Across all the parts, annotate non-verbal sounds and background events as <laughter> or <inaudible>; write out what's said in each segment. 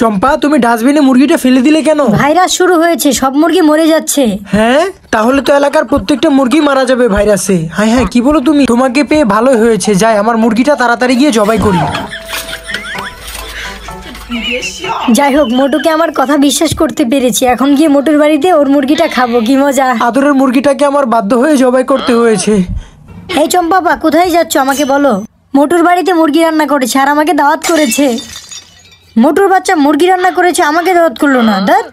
চম্পা তুমি ডাস্টবিনে মুরগিটা ফেলে দিলে কেন ভাইরাস শুরু হয়েছে সব মুরগি মরে যাচ্ছে হ্যাঁ তাহলে তো এলাকার প্রত্যেকটা মুরগি মারা যাবে ভাইরাসে হ্যাঁ হ্যাঁ কি বলো তুমি তোমাকে পেয়ে ভালোই হয়েছে যাই আমার মুরগিটা তাড়াতাড়ি গিয়ে জবাই করি যাই হোক মোটুকে আমার কথা বিশ্বাস করতে পেরেছি এখন গিয়ে মোটুর বাড়িতে ওর মুরগিটা খাবো কি মজা আদরের মুরগিটাকে আমার বাধ্য হয়ে জবাই করতে হয়েছে এই বা কোথায় যাচ্ছ আমাকে বলো মোটর বাড়িতে মুরগি রান্না করেছে আর আমাকে দাওয়াত করেছে মোটর বাচ্চা মুরগি রান্না করেছে আমাকে দাওয়াত করলো না দাঁত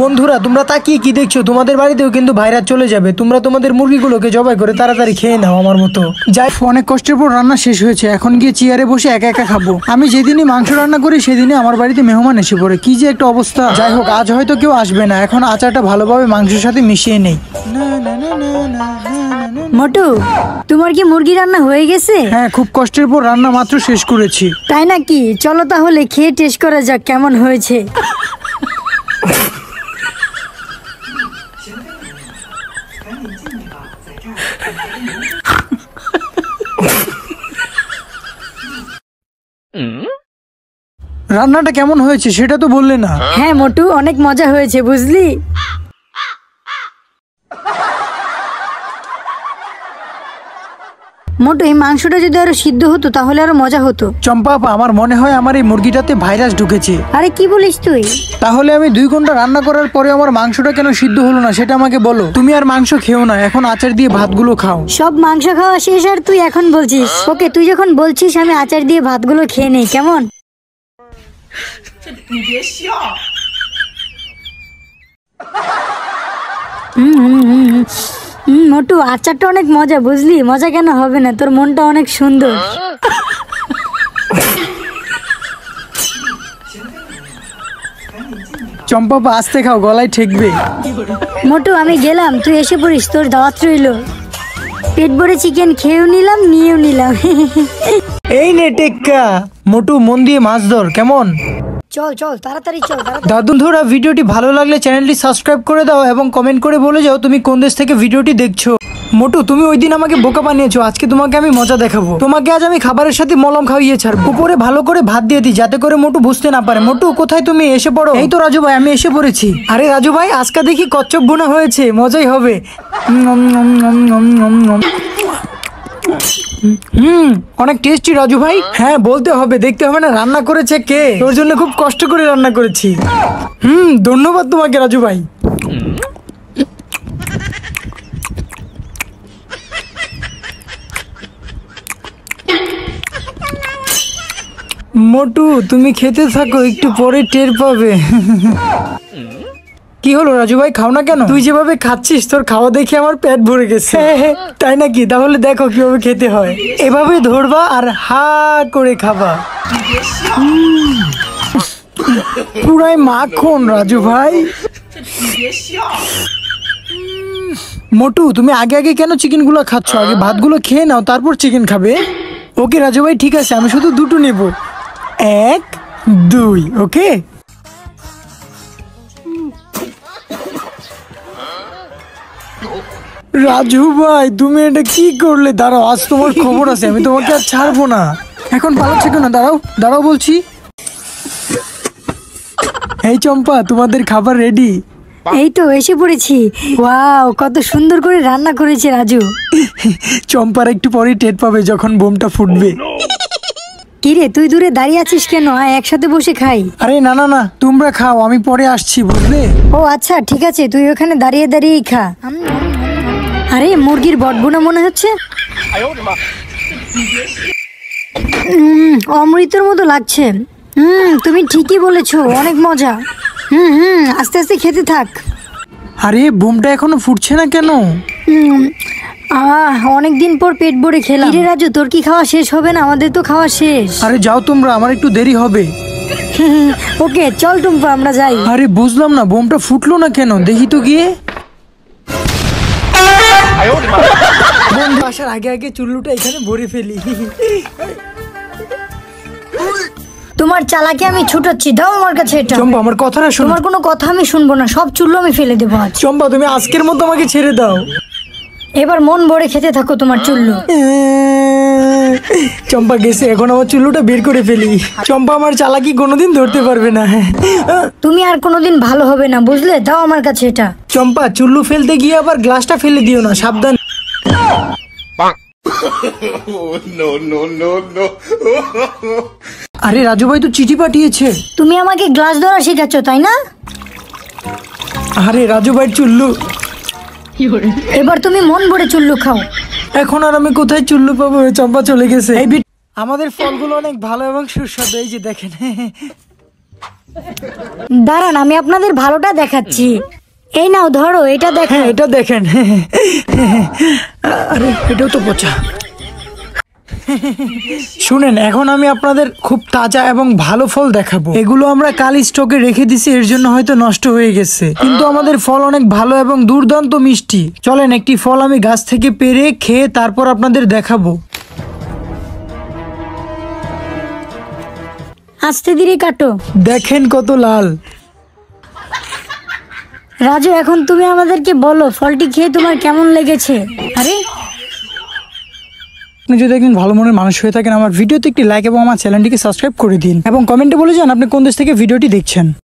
বন্ধুরা তোমরা তাকিয়ে কি দেখছো তোমাদের বাড়িতেও কিন্তু ভাইরা চলে যাবে তোমরা তোমাদের মুরগিগুলোকে জবাই করে তাড়াতাড়ি খেয়ে নাও আমার মতো যাই অনেক কষ্টের পর রান্না শেষ হয়েছে এখন গিয়ে চেয়ারে বসে একা একা খাবো আমি যেদিনই মাংস রান্না করি সেদিনই আমার বাড়িতে মেহমান এসে পড়ে কি যে একটা অবস্থা যাই হোক আজ হয়তো কেউ আসবে না এখন আচারটা ভালোভাবে মাংসের সাথে মিশিয়ে নেই না না না না না মটু তোমার কি মুরগি রান্না হয়ে গেছে হ্যাঁ খুব কষ্টের পর রান্না মাত্র শেষ করেছি তাই নাকি চলো তাহলে খেয়ে টেস্ট করা যাক কেমন হয়েছে রান্নাটা কেমন হয়েছে সেটা তো বললে না হ্যাঁ মোটু অনেক মজা হয়েছে বুঝলি মোটে এই মাংসটা যদি আরো সিদ্ধ হতো তাহলে আরো মজা হতো চম্পা আমার মনে হয় আমার এই মুরগিটাতে ভাইরাস ঢুকেছে আরে কি বলিস তুই তাহলে আমি দুই ঘন্টা রান্না করার পরে আমার মাংসটা কেন সিদ্ধ হলো না সেটা আমাকে বলো তুমি আর মাংস খেও না এখন আচার দিয়ে ভাতগুলো খাও সব মাংস খাওয়া শেষ আর তুই এখন বলছিস ওকে তুই যখন বলছিস আমি আচার দিয়ে ভাতগুলো খেয়ে নেই কেমন হুম হুম হুম হুম মোটু আচারটা অনেক মজা বুঝলি মজা কেন হবে না তোর মনটা অনেক সুন্দর চম্পা আস্তে খাও গলায় ঠেকবে মোটু আমি গেলাম তুই এসে পড়িস তোর দাওয়াত রইল পেট ভরে চিকেন খেয়েও নিলাম নিয়েও নিলাম এই নে টেক্কা মোটু মন দিয়ে মাছ ধর কেমন চল চল তাড়াতাড়ি চল ধরা ভিডিওটি ভালো লাগলে চ্যানেলটি সাবস্ক্রাইব করে দাও এবং কমেন্ট করে বলে যাও তুমি কোন দেশ থেকে ভিডিওটি দেখছো মোটু তুমি ওই দিন আমাকে বোকা বানিয়েছো আজকে তোমাকে আমি মজা দেখাবো তোমাকে আজ আমি খাবারের সাথে মলম খাইয়ে ছাড়বো উপরে ভালো করে ভাত দিয়ে দিই যাতে করে মোটু বুঝতে না পারে মোটু কোথায় তুমি এসে পড়ো এই তো রাজু ভাই আমি এসে পড়েছি আরে রাজু ভাই আজকে দেখি কচ্ছপ বোনা হয়েছে মজাই হবে হুম অনেক টেস্টি রাজু ভাই হ্যাঁ বলতে হবে দেখতে হবে না রান্না করেছে কে তোর জন্য খুব কষ্ট করে রান্না করেছি হুম ধন্যবাদ তোমাকে রাজু ভাই মোটু তুমি খেতে থাকো একটু পরে টের পাবে কি হলো রাজু ভাই খাও না কেন তুই যেভাবে খাচ্ছিস তোর খাওয়া দেখে আমার পেট ভরে গেছে হ্যাঁ, হ্যাঁ। তাই নাকি তাহলে দেখো কিভাবে খেতে হয় এভাবে ধরবা আর হা করে খাবা পুরাই মাখন রাজু ভাই মোটু তুমি আগে আগে কেন চিকেনগুলো খাচ্ছ আগে ভাতগুলো খেয়ে নাও তারপর চিকেন খাবে ওকে রাজু ভাই ঠিক আছে আমি শুধু দুটো নেব এক দুই ওকে রাজু ভাই তুমি এটা কি করলে দাঁড়াও আজ তোমার খবর আছে আমি তোমাকে আর ছাড়বো না এখন ভালো ছিল না দাঁড়াও দাঁড়াও বলছি এই চম্পা তোমাদের খাবার রেডি এই তো এসে পড়েছি ওয়াও কত সুন্দর করে রান্না করেছে রাজু চম্পার একটু পরে টেট পাবে যখন বোমটা ফুটবে কিরে তুই দূরে দাঁড়িয়ে আছিস কেন আয় একসাথে বসে খাই আরে না না না তোমরা খাও আমি পরে আসছি বুঝলে ও আচ্ছা ঠিক আছে তুই ওখানে দাঁড়িয়ে দাঁড়িয়েই খা আরে মুরগির বটবোনা মনে হচ্ছে অমৃতের মতো লাগছে হুম তুমি ঠিকই বলেছো অনেক মজা হুম হুম আস্তে আস্তে খেতে থাক আরে বুমটা এখনো ফুটছে না কেন অনেক দিন পর পেট ভরে খেলাম রে রাজু তোর কি খাওয়া শেষ হবে না আমাদের তো খাওয়া শেষ আরে যাও তোমরা আমার একটু দেরি হবে <laughs> ওকে চল টুম্পা আমরা যাই আরে বুঝলাম না বোমটা ফুটলো না কেন দেখি তো গিয়ে বন্ধু আসার আগে আগে চুল্লুটা এখানে ভরে ফেলি তোমার চালাকি আমি ছুটাচ্ছি দাও আমার কাছে এটা চম্পা আমার কথাটা শোনো তোমার কোনো কথা আমি শুনবো না সব চুল্লু আমি ফেলে দেবো আজ চম্পা তুমি আজকের মতো আমাকে ছেড়ে দাও এবার মন ভরে খেতে থাকো তোমার চুল্লু হ্যাঁ। চম্পা গেছে এখন আমার চুল্লুটা বের করে ফেলি চম্পা আমার চালাকি কোনোদিন ধরতে পারবে না তুমি আর কোনোদিন ভালো হবে না বুঝলে দাও আমার কাছে এটা চম্পা চুল্লু ফেলতে গিয়ে আবার গ্লাসটা ফেলে দিও না সাবধান আরে রাজু ভাই তো চিঠি পাঠিয়েছে তুমি আমাকে গ্লাস ধরা শিখাচ্ছ তাই না আরে রাজু ভাই চুল্লু এবার তুমি মন ভরে চুল্লু খাও এখন আর আমি কোথায় চুল্লু পাবো চম্পা চলে গেছে আমাদের ফলগুলো অনেক ভালো এবং সুস্বাদু এই যে দেখেন দাঁড়ান আমি আপনাদের ভালোটা দেখাচ্ছি এই নাও ধরো এটা দেখেন হ্যাঁ, এটা দেখেন আরে এটাও তো পচা শুনেন এখন আমি আপনাদের খুব তাজা এবং ভালো ফল দেখাবো এগুলো আমরা কালি স্টকে রেখে দিছি এর জন্য হয়তো নষ্ট হয়ে গেছে কিন্তু আমাদের ফল অনেক ভালো এবং দুর্দান্ত মিষ্টি চলেন একটি ফল আমি গাছ থেকে পেরে খেয়ে তারপর আপনাদের দেখাবো আস্তে ধীরে কাটো দেখেন কত লাল রাজু এখন তুমি আমাদেরকে বলো ফলটি খেয়ে তোমার কেমন লেগেছে আরে আপনি যদি একজন ভালো মনের মানুষ হয়ে থাকেন আমার ভিডিওতে একটি লাইক এবং আমার চ্যানেলটিকে সাবস্ক্রাইব করে দিন এবং কমেন্টে বলে যান আপনি কোন দেশ থেকে ভিডিওটি দেখছেন